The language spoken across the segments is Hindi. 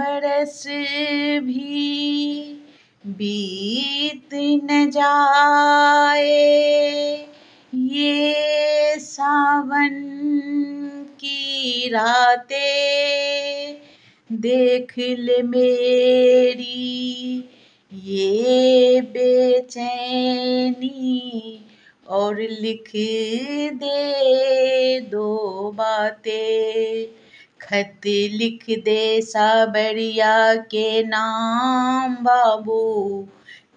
बरस भी बीत न जाए ये सावन की रातें देख ले मेरी ये बेचैनी और लिख दे दो बातें खत लिख दे साबरिया के नाम बाबू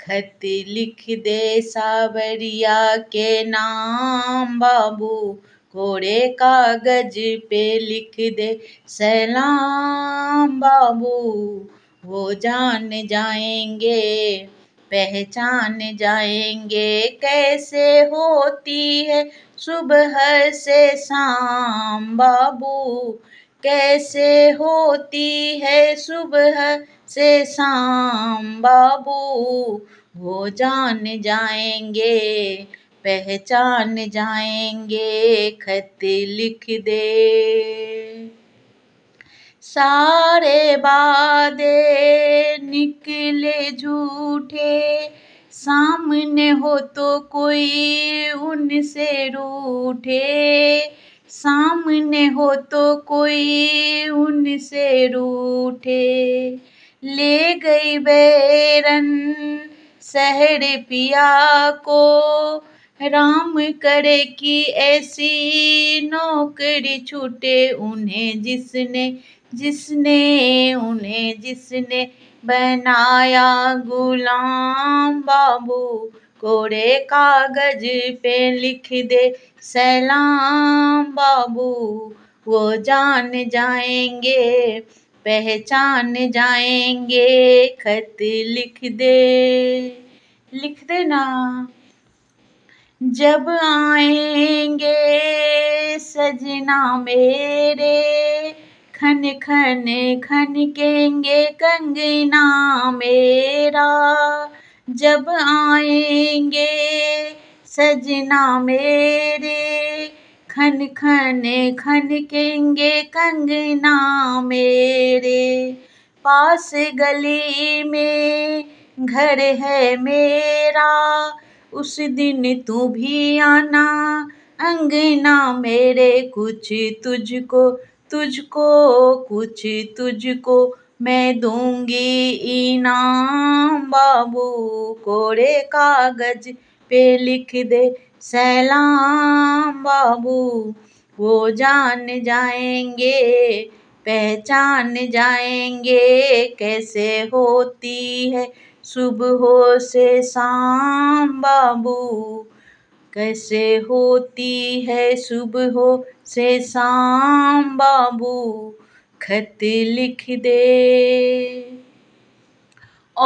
खत लिख दे साबरिया के नाम बाबू कोरे कागज पे लिख दे सलाम बाबू वो जान जाएंगे पहचान जाएंगे कैसे होती है सुबह से शाम बाबू कैसे होती है सुबह से शाम बाबू वो जान जाएंगे पहचान जाएंगे खत लिख दे सारे वादे निकले झूठे सामने हो तो कोई उनसे रूठे सामने हो तो कोई उनसे रूठे ले गई बैरन शहर पिया को राम करे कि ऐसी नौकरी छूटे उन्हें जिसने जिसने उन्हें जिसने बनाया गुलाम बाबू कोरे कागज पे लिख दे सलाम बाबू वो जान जाएंगे पहचान जाएंगे खत लिख दे लिख देना जब आएंगे सजना मेरे खन खन खनकेंगे कंगना मेरा जब आएंगे सजना मेरे खन खन खनकेंगे कंगना मेरे पास गली में घर है मेरा उस दिन तू भी आना अंगना मेरे कुछ तुझको तुझको कुछ तुझको मैं दूंगी इनाम बाबू कोरे कागज पे लिख दे सलाम बाबू वो जान जाएंगे पहचान जाएंगे कैसे होती है सुबह से शाम बाबू कैसे होती है सुबह से शाम बाबू खत लिख दे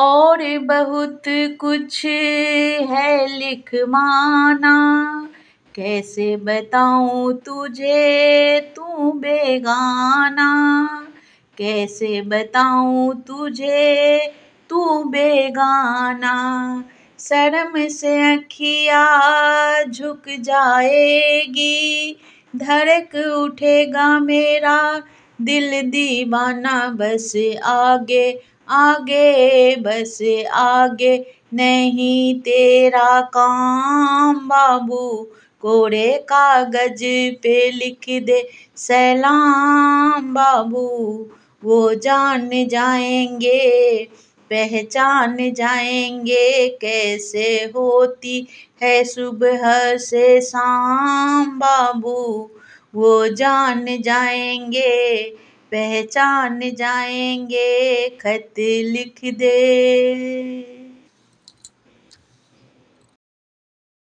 और बहुत कुछ है लिख माना कैसे बताऊँ तुझे तू बेगाना कैसे बताऊँ तुझे तू बेगाना शर्म से अखिया झुक जाएगी धड़क उठेगा मेरा दिल दीवाना बस आगे आगे बस आगे नहीं तेरा काम बाबू कोरे कागज पे लिख दे सलाम बाबू वो जान जाएंगे पहचान जाएंगे कैसे होती है सुबह से शाम बाबू वो जान जाएंगे पहचान जाएंगे खत लिख दे